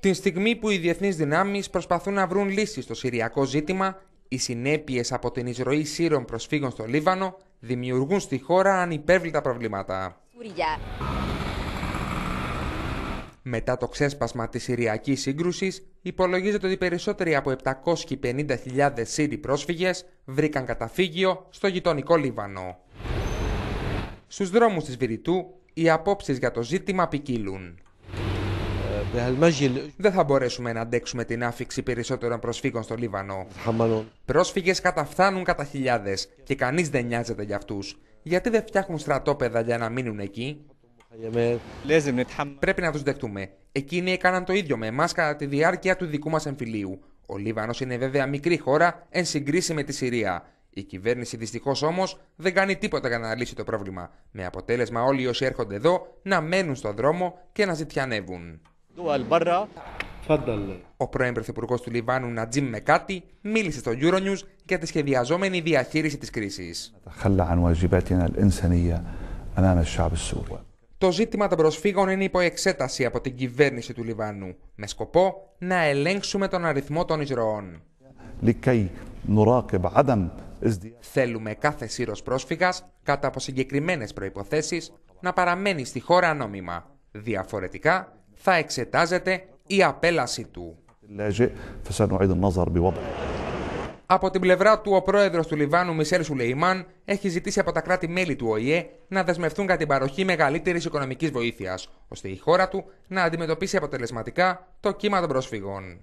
Την στιγμή που οι διεθνείς δυνάμεις προσπαθούν να βρουν λύσεις στο συριακό ζήτημα, οι συνέπειες από την εισρωή σύρων προσφύγων στο Λίβανο δημιουργούν στη χώρα ανυπέρβλητα προβλήματα. Μετά το ξέσπασμα της Συριακής σύγκρουσης, υπολογίζεται ότι περισσότεροι από 750.000 Σύριοι πρόσφυγες βρήκαν καταφύγιο στο γειτονικό Λίβανο. Στους δρόμους της Βηρητού, οι απόψεις για το ζήτημα ποικίλουν. Ε, δεν θα μπορέσουμε να αντέξουμε την άφηξη περισσότερων προσφύγων στο Λίβανο. Πρόσφυγες καταφθάνουν κατά χιλιάδες και κανείς δεν νοιάζεται για αυτούς. Γιατί δεν φτιάχνουν στρατόπεδα για να μείνουν εκεί. Πρέπει να τους δεχτούμε. Εκείνοι έκαναν το ίδιο με εμάς κατά τη διάρκεια του δικού μας εμφυλίου. Ο Λίβανος είναι βέβαια μικρή χώρα εν συγκρίση με τη Συρία. Η κυβέρνηση δυστυχώς όμως δεν κάνει τίποτα για να λύσει το πρόβλημα. Με αποτέλεσμα όλοι όσοι έρχονται εδώ να μένουν στον δρόμο και να ζητιανεύουν. Ο πρώην Πρωθυπουργός του Λιβάνου Νατζίμ Μεκάτι μίλησε στο Euronews για τη σχεδιαζόμενη διαχείριση της κρίσης. Το ζήτημα των προσφύγων είναι υπό εξέταση από την κυβέρνηση του Λιβάνου με σκοπό να ελέγξουμε τον αριθμό των εισρωών. Θέλουμε κάθε σύρος πρόσφυγας, κατά από συγκεκριμένες προϋποθέσεις, να παραμένει στη χώρα νόμιμα. Διαφορετικά, θα εξετάζεται η απέλαση του. Από την πλευρά του, ο πρόεδρος του Λιβάνου, Μισελ Σουλεϊμάν, έχει ζητήσει από τα κράτη-μέλη του ΟΗΕ να δεσμευτούν κατά την παροχή μεγαλύτερης οικονομικής βοήθειας, ώστε η χώρα του να αντιμετωπίσει αποτελεσματικά το κύμα των προσφύγων.